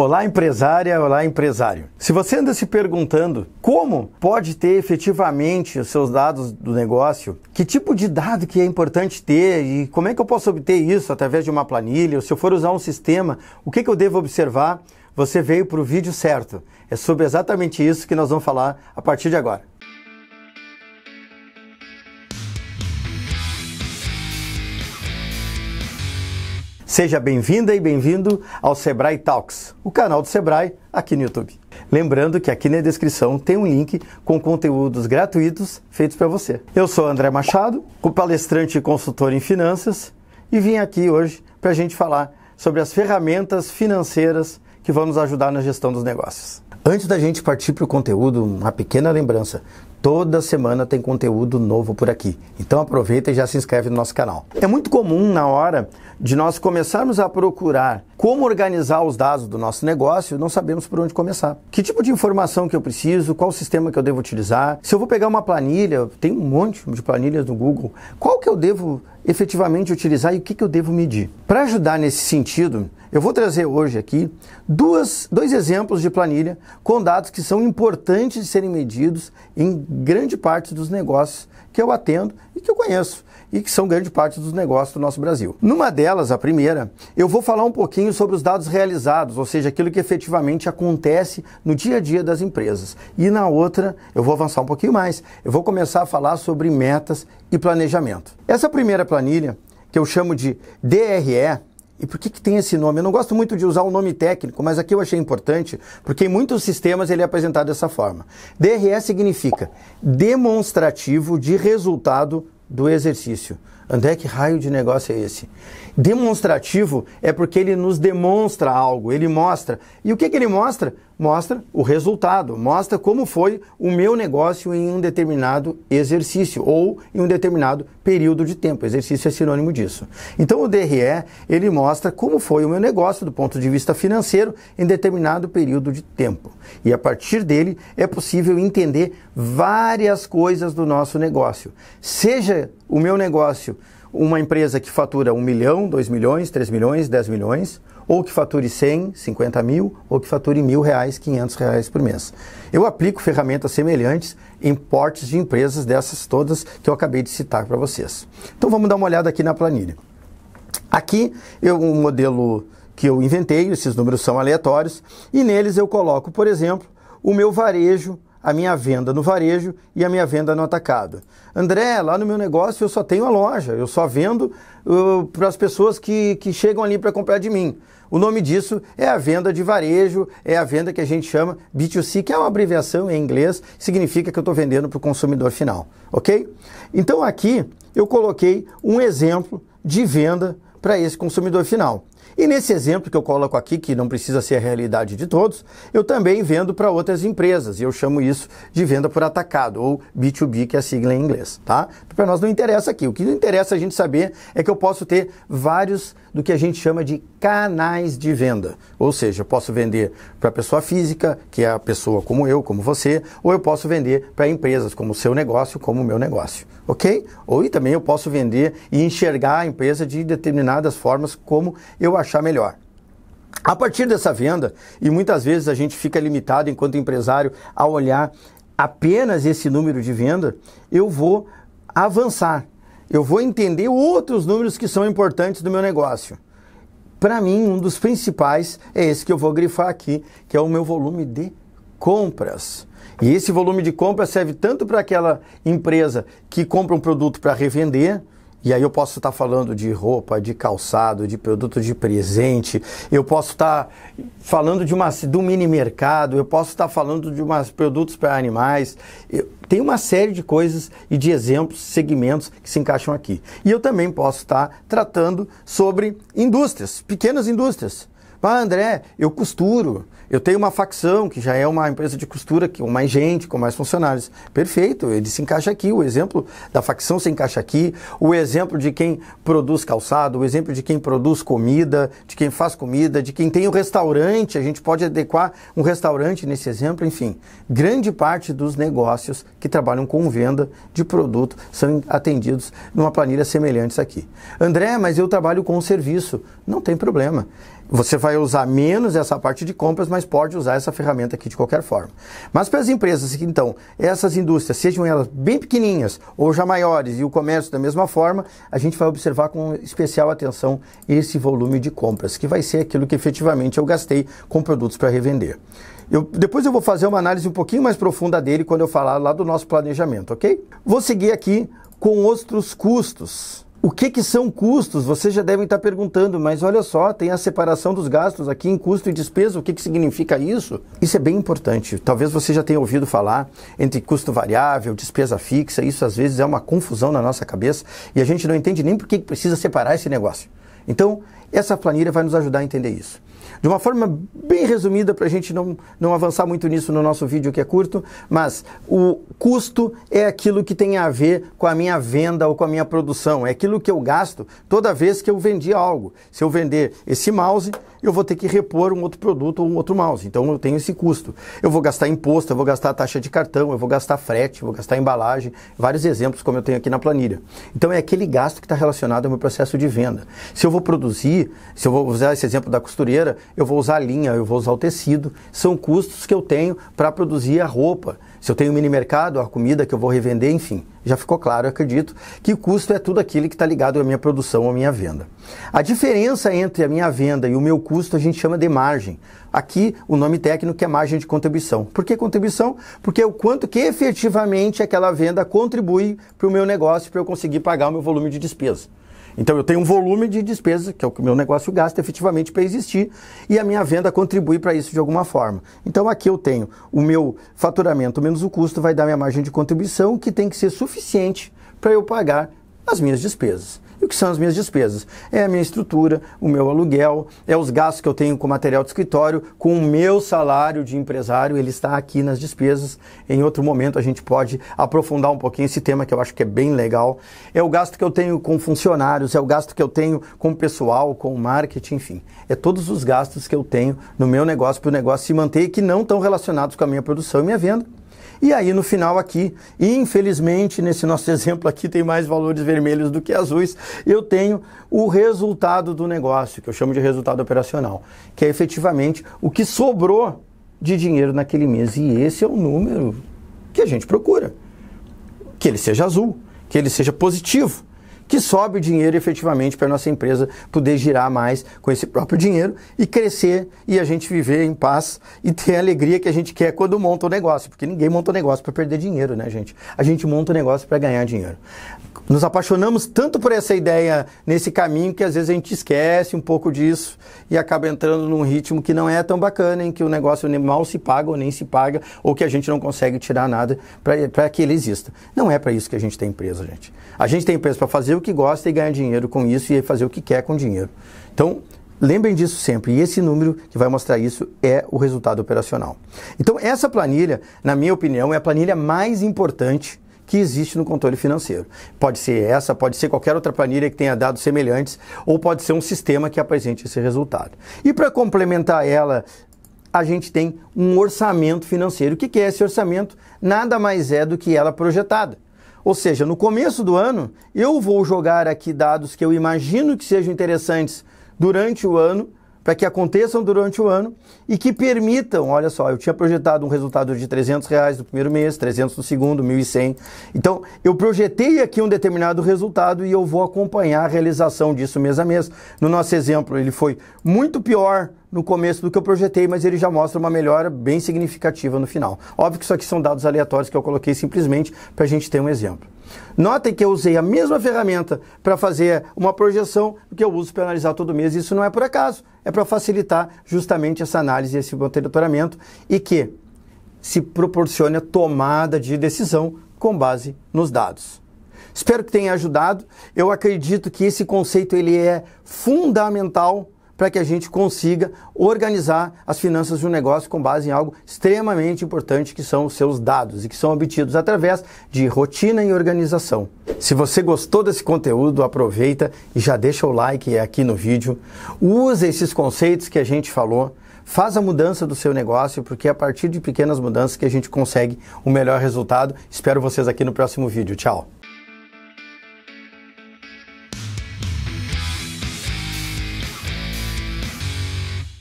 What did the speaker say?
Olá, empresária, olá, empresário. Se você anda se perguntando como pode ter efetivamente os seus dados do negócio, que tipo de dado que é importante ter e como é que eu posso obter isso através de uma planilha, ou se eu for usar um sistema, o que, que eu devo observar, você veio para o vídeo certo. É sobre exatamente isso que nós vamos falar a partir de agora. Seja bem-vinda e bem-vindo ao Sebrae Talks, o canal do Sebrae aqui no YouTube. Lembrando que aqui na descrição tem um link com conteúdos gratuitos feitos para você. Eu sou André Machado, palestrante e consultor em finanças, e vim aqui hoje para a gente falar sobre as ferramentas financeiras que vão nos ajudar na gestão dos negócios. Antes da gente partir para o conteúdo, uma pequena lembrança. Toda semana tem conteúdo novo por aqui. Então aproveita e já se inscreve no nosso canal. É muito comum na hora de nós começarmos a procurar como organizar os dados do nosso negócio, não sabemos por onde começar. Que tipo de informação que eu preciso, qual sistema que eu devo utilizar? Se eu vou pegar uma planilha, tem um monte de planilhas no Google, qual que eu devo efetivamente utilizar e o que, que eu devo medir. Para ajudar nesse sentido, eu vou trazer hoje aqui duas, dois exemplos de planilha com dados que são importantes de serem medidos em grande parte dos negócios que eu atendo e que eu conheço e que são grande parte dos negócios do nosso Brasil. Numa delas, a primeira, eu vou falar um pouquinho sobre os dados realizados, ou seja, aquilo que efetivamente acontece no dia a dia das empresas. E na outra, eu vou avançar um pouquinho mais. Eu vou começar a falar sobre metas e planejamento. Essa primeira planilha, que eu chamo de DRE, e por que, que tem esse nome? Eu não gosto muito de usar o um nome técnico, mas aqui eu achei importante, porque em muitos sistemas ele é apresentado dessa forma. DRE significa demonstrativo de resultado do exercício. André, que raio de negócio é esse? Demonstrativo é porque ele nos demonstra algo, ele mostra. E o que, que ele mostra? mostra o resultado, mostra como foi o meu negócio em um determinado exercício ou em um determinado período de tempo. Exercício é sinônimo disso. Então o DRE, ele mostra como foi o meu negócio do ponto de vista financeiro em determinado período de tempo. E a partir dele é possível entender várias coisas do nosso negócio. Seja o meu negócio uma empresa que fatura 1 milhão, 2 milhões, 3 milhões, 10 milhões, ou que fature 100, 50 mil, ou que fature mil reais, 500 reais por mês. Eu aplico ferramentas semelhantes em portes de empresas dessas todas que eu acabei de citar para vocês. Então vamos dar uma olhada aqui na planilha. Aqui eu um modelo que eu inventei, esses números são aleatórios, e neles eu coloco, por exemplo, o meu varejo a minha venda no varejo e a minha venda no atacado. André, lá no meu negócio eu só tenho a loja, eu só vendo uh, para as pessoas que, que chegam ali para comprar de mim. O nome disso é a venda de varejo, é a venda que a gente chama B2C, que é uma abreviação em inglês, significa que eu estou vendendo para o consumidor final, ok? Então aqui eu coloquei um exemplo de venda para esse consumidor final. E nesse exemplo que eu coloco aqui, que não precisa ser a realidade de todos, eu também vendo para outras empresas, e eu chamo isso de venda por atacado, ou B2B, que é a sigla em inglês, tá? Para nós não interessa aqui. O que interessa a gente saber é que eu posso ter vários do que a gente chama de canais de venda. Ou seja, eu posso vender para pessoa física, que é a pessoa como eu, como você, ou eu posso vender para empresas, como o seu negócio, como o meu negócio, ok? Ou e também eu posso vender e enxergar a empresa de determinadas formas, como eu acho achar melhor. A partir dessa venda, e muitas vezes a gente fica limitado enquanto empresário a olhar apenas esse número de venda, eu vou avançar. Eu vou entender outros números que são importantes do meu negócio. Para mim, um dos principais é esse que eu vou grifar aqui, que é o meu volume de compras. E esse volume de compras serve tanto para aquela empresa que compra um produto para revender, e aí eu posso estar falando de roupa, de calçado, de produto de presente, eu posso estar falando de uma, do mini mercado, eu posso estar falando de umas produtos para animais. Eu, tem uma série de coisas e de exemplos, segmentos que se encaixam aqui. E eu também posso estar tratando sobre indústrias, pequenas indústrias. Ah, André, eu costuro, eu tenho uma facção que já é uma empresa de costura com mais gente, com mais funcionários. Perfeito, ele se encaixa aqui. O exemplo da facção se encaixa aqui, o exemplo de quem produz calçado, o exemplo de quem produz comida, de quem faz comida, de quem tem o um restaurante. A gente pode adequar um restaurante nesse exemplo, enfim. Grande parte dos negócios que trabalham com venda de produto são atendidos numa planilha semelhante aqui. André, mas eu trabalho com serviço. Não tem problema você vai usar menos essa parte de compras, mas pode usar essa ferramenta aqui de qualquer forma. Mas para as empresas que, então, essas indústrias, sejam elas bem pequenininhas ou já maiores, e o comércio da mesma forma, a gente vai observar com especial atenção esse volume de compras, que vai ser aquilo que efetivamente eu gastei com produtos para revender. Eu, depois eu vou fazer uma análise um pouquinho mais profunda dele quando eu falar lá do nosso planejamento, ok? Vou seguir aqui com outros custos. O que, que são custos? Vocês já devem estar perguntando, mas olha só, tem a separação dos gastos aqui em custo e despesa, o que, que significa isso? Isso é bem importante. Talvez você já tenha ouvido falar entre custo variável, despesa fixa, isso às vezes é uma confusão na nossa cabeça e a gente não entende nem por que precisa separar esse negócio. Então, essa planilha vai nos ajudar a entender isso de uma forma bem resumida, para a gente não, não avançar muito nisso no nosso vídeo que é curto, mas o custo é aquilo que tem a ver com a minha venda ou com a minha produção, é aquilo que eu gasto toda vez que eu vendi algo. Se eu vender esse mouse, eu vou ter que repor um outro produto ou um outro mouse, então eu tenho esse custo. Eu vou gastar imposto, eu vou gastar taxa de cartão, eu vou gastar frete, eu vou gastar embalagem, vários exemplos como eu tenho aqui na planilha. Então é aquele gasto que está relacionado ao meu processo de venda. Se eu vou produzir, se eu vou usar esse exemplo da costureira, eu vou usar a linha, eu vou usar o tecido, são custos que eu tenho para produzir a roupa. Se eu tenho um mini mercado, a comida que eu vou revender, enfim, já ficou claro, eu acredito, que o custo é tudo aquilo que está ligado à minha produção, à minha venda. A diferença entre a minha venda e o meu custo a gente chama de margem. Aqui o nome técnico é margem de contribuição. Por que contribuição? Porque é o quanto que efetivamente aquela venda contribui para o meu negócio, para eu conseguir pagar o meu volume de despesa. Então eu tenho um volume de despesa, que é o que o meu negócio gasta efetivamente para existir, e a minha venda contribui para isso de alguma forma. Então aqui eu tenho o meu faturamento menos o custo vai dar minha margem de contribuição, que tem que ser suficiente para eu pagar as minhas despesas que são as minhas despesas? É a minha estrutura, o meu aluguel, é os gastos que eu tenho com material de escritório, com o meu salário de empresário, ele está aqui nas despesas. Em outro momento a gente pode aprofundar um pouquinho esse tema que eu acho que é bem legal. É o gasto que eu tenho com funcionários, é o gasto que eu tenho com pessoal, com marketing, enfim. É todos os gastos que eu tenho no meu negócio para o negócio se manter e que não estão relacionados com a minha produção e minha venda e aí no final aqui, infelizmente nesse nosso exemplo aqui tem mais valores vermelhos do que azuis, eu tenho o resultado do negócio, que eu chamo de resultado operacional, que é efetivamente o que sobrou de dinheiro naquele mês. E esse é o número que a gente procura. Que ele seja azul, que ele seja positivo que sobe o dinheiro efetivamente para a nossa empresa poder girar mais com esse próprio dinheiro e crescer e a gente viver em paz e ter a alegria que a gente quer quando monta o negócio, porque ninguém monta o negócio para perder dinheiro, né, gente? A gente monta o negócio para ganhar dinheiro. Nos apaixonamos tanto por essa ideia nesse caminho que às vezes a gente esquece um pouco disso e acaba entrando num ritmo que não é tão bacana, em que o negócio mal se paga ou nem se paga, ou que a gente não consegue tirar nada para que ele exista. Não é para isso que a gente tem empresa, gente. A gente tem empresa para fazer o que gosta e ganhar dinheiro com isso e é fazer o que quer com dinheiro. Então, Lembrem disso sempre, e esse número que vai mostrar isso é o resultado operacional. Então, essa planilha, na minha opinião, é a planilha mais importante que existe no controle financeiro. Pode ser essa, pode ser qualquer outra planilha que tenha dados semelhantes, ou pode ser um sistema que apresente esse resultado. E para complementar ela, a gente tem um orçamento financeiro. O que é esse orçamento? Nada mais é do que ela projetada. Ou seja, no começo do ano, eu vou jogar aqui dados que eu imagino que sejam interessantes durante o ano para que aconteçam durante o ano e que permitam, olha só, eu tinha projetado um resultado de 300 reais no primeiro mês, 300 no segundo, 1.100. Então, eu projetei aqui um determinado resultado e eu vou acompanhar a realização disso mês a mês. No nosso exemplo, ele foi muito pior no começo do que eu projetei, mas ele já mostra uma melhora bem significativa no final. Óbvio que isso aqui são dados aleatórios que eu coloquei simplesmente para a gente ter um exemplo. Notem que eu usei a mesma ferramenta para fazer uma projeção que eu uso para analisar todo mês. Isso não é por acaso, é para facilitar justamente essa análise, esse monitoramento e que se proporcione a tomada de decisão com base nos dados. Espero que tenha ajudado. Eu acredito que esse conceito ele é fundamental para que a gente consiga organizar as finanças de um negócio com base em algo extremamente importante que são os seus dados e que são obtidos através de rotina e organização. Se você gostou desse conteúdo, aproveita e já deixa o like aqui no vídeo. Usa esses conceitos que a gente falou faz a mudança do seu negócio, porque é a partir de pequenas mudanças que a gente consegue o melhor resultado. Espero vocês aqui no próximo vídeo. Tchau!